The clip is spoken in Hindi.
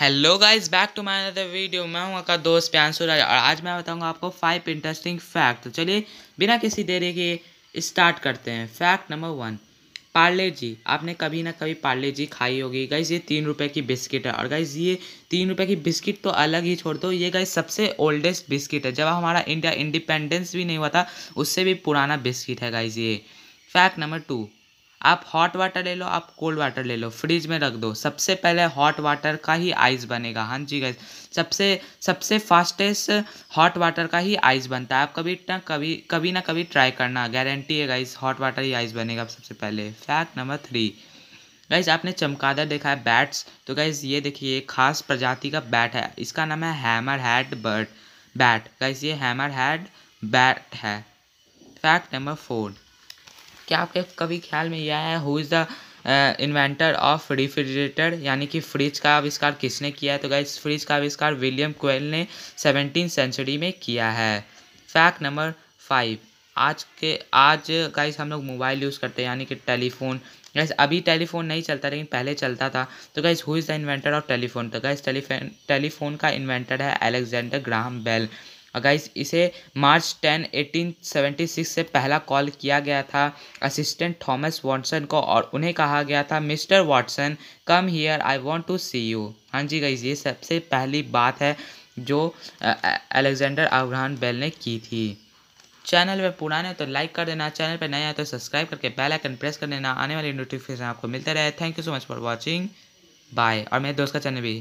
hello guys back to my another video मैं हूं आपका दोस्त प्यांसू राय और आज मैं बताऊंगा आपको फाइव इंटरेस्टिंग फैक्ट चलिए बिना किसी देरी के स्टार्ट करते हैं fact number one Parle G आपने कभी ना कभी पार्ले जी खाई होगी गाइज ये तीन रुपये की बिस्किट है और गाइज ये तीन रुपये की बिस्किट तो अलग ही छोड़ दो ये गाइज सबसे ओल्डेस्ट बिस्किट है जब हमारा इंडिया इंडिपेंडेंस भी नहीं हुआ था उससे भी पुराना बिस्किट है गाइज ये फैक्ट नंबर टू आप हॉट वाटर ले लो आप कोल्ड वाटर ले लो फ्रिज में रख दो सबसे पहले हॉट वाटर का ही आइस बनेगा हाँ जी गैस सबसे सबसे फास्टेस्ट हॉट वाटर का ही आइस बनता है आप कभी ना कभी कभी ना कभी ट्राई करना गारंटी है गाइस हॉट वाटर ही आइस बनेगा सबसे पहले फैक्ट नंबर थ्री गाइज आपने चमकादड़ देखा है बैट्स तो गाइज ये देखिए एक खास प्रजाति का बैट है इसका नाम है hammer head bird bat guys ये हैमर हैड बैट है फैक्ट नंबर फोर क्या आपके कभी ख्याल में यह है who is the inventor of refrigerator यानी कि फ्रिज का आविष्कार किसने किया है तो गाइस फ्रिज का आविष्कार विलियम कोयल ने सेवनटीन सेंचुरी में किया है फैक्ट नंबर फाइव आज के आज गाइस हम लोग मोबाइल यूज़ करते हैं यानी कि टेलीफोन गैस अभी टेलीफोन नहीं चलता लेकिन पहले चलता था तो guys who is the inventor of telephone तो गाइस टेलीफोन टेलीफोन का इन्वेंटर है अलेक्जेंडर ग्राहम बेल गाइस इसे मार्च 10 1876 से पहला कॉल किया गया था असिस्टेंट थॉमस वॉटसन को और उन्हें कहा गया था mister Watson come here I want to see you हाँ जी गाइस ये सबसे पहली बात है जो अलेक्जेंडर अवरान बेल ने की थी चैनल पर पुराने तो लाइक कर देना चैनल पर नए हैं तो सब्सक्राइब करके बेल आइकन प्रेस कर देना आने वाली नोटिफिकेशन आपको मिलते रहे thank you so much for watching bye और मेरे दोस्त का चैनल भी